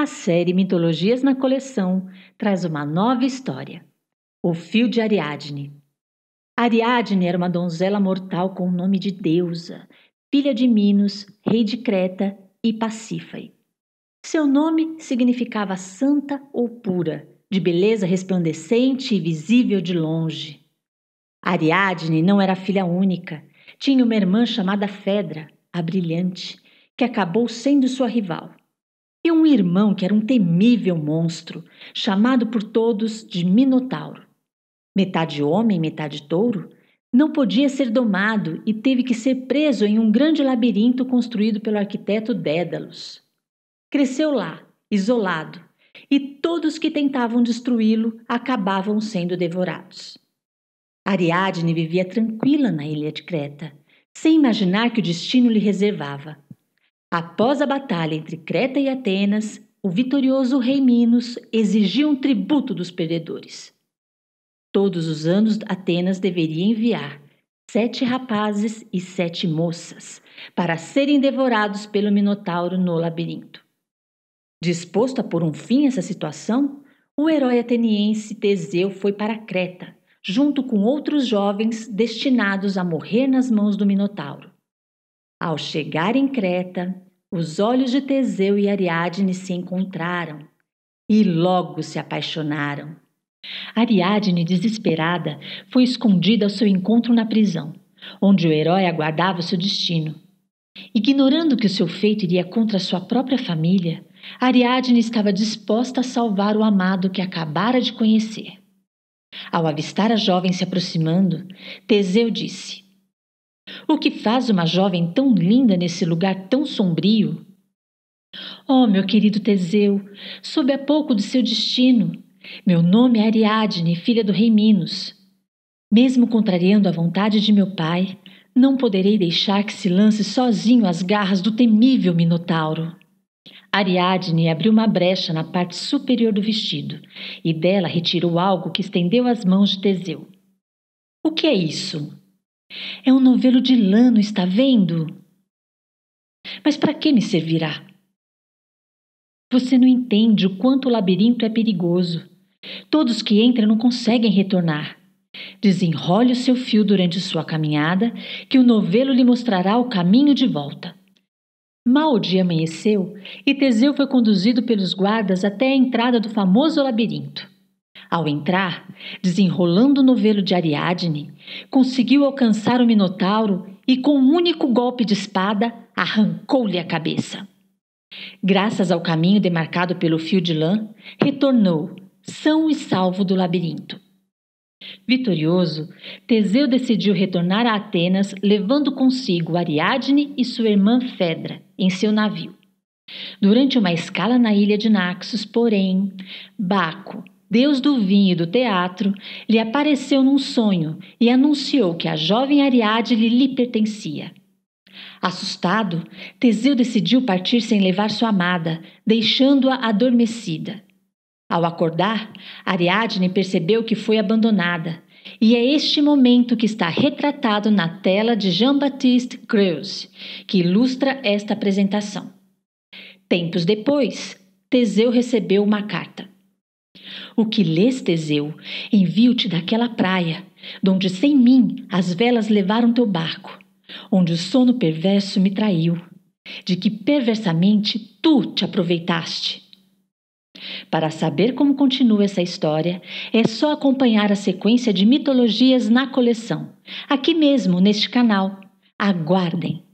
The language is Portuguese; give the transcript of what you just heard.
A série Mitologias na Coleção traz uma nova história: O Fio de Ariadne. Ariadne era uma donzela mortal com o nome de deusa, filha de Minos, rei de Creta e Pacífae. Seu nome significava santa ou pura, de beleza resplandecente e visível de longe. Ariadne não era filha única. Tinha uma irmã chamada Fedra, a brilhante, que acabou sendo sua rival e um irmão que era um temível monstro, chamado por todos de Minotauro. Metade homem, metade touro, não podia ser domado e teve que ser preso em um grande labirinto construído pelo arquiteto Dédalus. Cresceu lá, isolado, e todos que tentavam destruí-lo acabavam sendo devorados. Ariadne vivia tranquila na ilha de Creta, sem imaginar que o destino lhe reservava Após a batalha entre Creta e Atenas, o vitorioso rei Minos exigiu um tributo dos perdedores. Todos os anos, Atenas deveria enviar sete rapazes e sete moças para serem devorados pelo Minotauro no labirinto. Disposto a pôr um fim a essa situação, o herói ateniense Teseu foi para Creta, junto com outros jovens destinados a morrer nas mãos do Minotauro. Ao chegar em Creta, os olhos de Teseu e Ariadne se encontraram e logo se apaixonaram. Ariadne, desesperada, foi escondida ao seu encontro na prisão, onde o herói aguardava o seu destino. Ignorando que o seu feito iria contra sua própria família, Ariadne estava disposta a salvar o amado que acabara de conhecer. Ao avistar a jovem se aproximando, Teseu disse: o que faz uma jovem tão linda nesse lugar tão sombrio? Oh, meu querido Teseu, soube há pouco do seu destino. Meu nome é Ariadne, filha do rei Minos. Mesmo contrariando a vontade de meu pai, não poderei deixar que se lance sozinho às garras do temível Minotauro. Ariadne abriu uma brecha na parte superior do vestido e dela retirou algo que estendeu às mãos de Teseu. O que é isso? É um novelo de lano, está vendo? Mas para que me servirá? Você não entende o quanto o labirinto é perigoso. Todos que entram não conseguem retornar. Desenrole o seu fio durante sua caminhada, que o novelo lhe mostrará o caminho de volta. Mal o dia amanheceu e Teseu foi conduzido pelos guardas até a entrada do famoso labirinto. Ao entrar, desenrolando o novelo de Ariadne, conseguiu alcançar o Minotauro e, com um único golpe de espada, arrancou-lhe a cabeça. Graças ao caminho demarcado pelo fio de lã, retornou, são e salvo do labirinto. Vitorioso, Teseu decidiu retornar a Atenas, levando consigo Ariadne e sua irmã Fedra em seu navio. Durante uma escala na ilha de Naxos, porém, Baco, Deus do vinho e do teatro, lhe apareceu num sonho e anunciou que a jovem Ariadne lhe pertencia. Assustado, Teseu decidiu partir sem levar sua amada, deixando-a adormecida. Ao acordar, Ariadne percebeu que foi abandonada, e é este momento que está retratado na tela de Jean-Baptiste Creuse, que ilustra esta apresentação. Tempos depois, Teseu recebeu uma carta o que lês, Teseu, envio-te daquela praia, donde sem mim as velas levaram teu barco, onde o sono perverso me traiu, de que perversamente tu te aproveitaste. Para saber como continua essa história, é só acompanhar a sequência de mitologias na coleção, aqui mesmo neste canal. Aguardem!